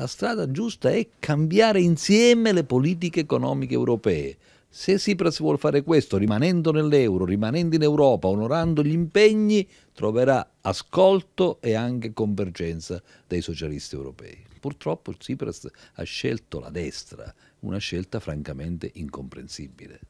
la strada giusta è cambiare insieme le politiche economiche europee. Se Tsipras vuole fare questo, rimanendo nell'euro, rimanendo in Europa, onorando gli impegni, troverà ascolto e anche convergenza dei socialisti europei. Purtroppo Tsipras ha scelto la destra, una scelta francamente incomprensibile.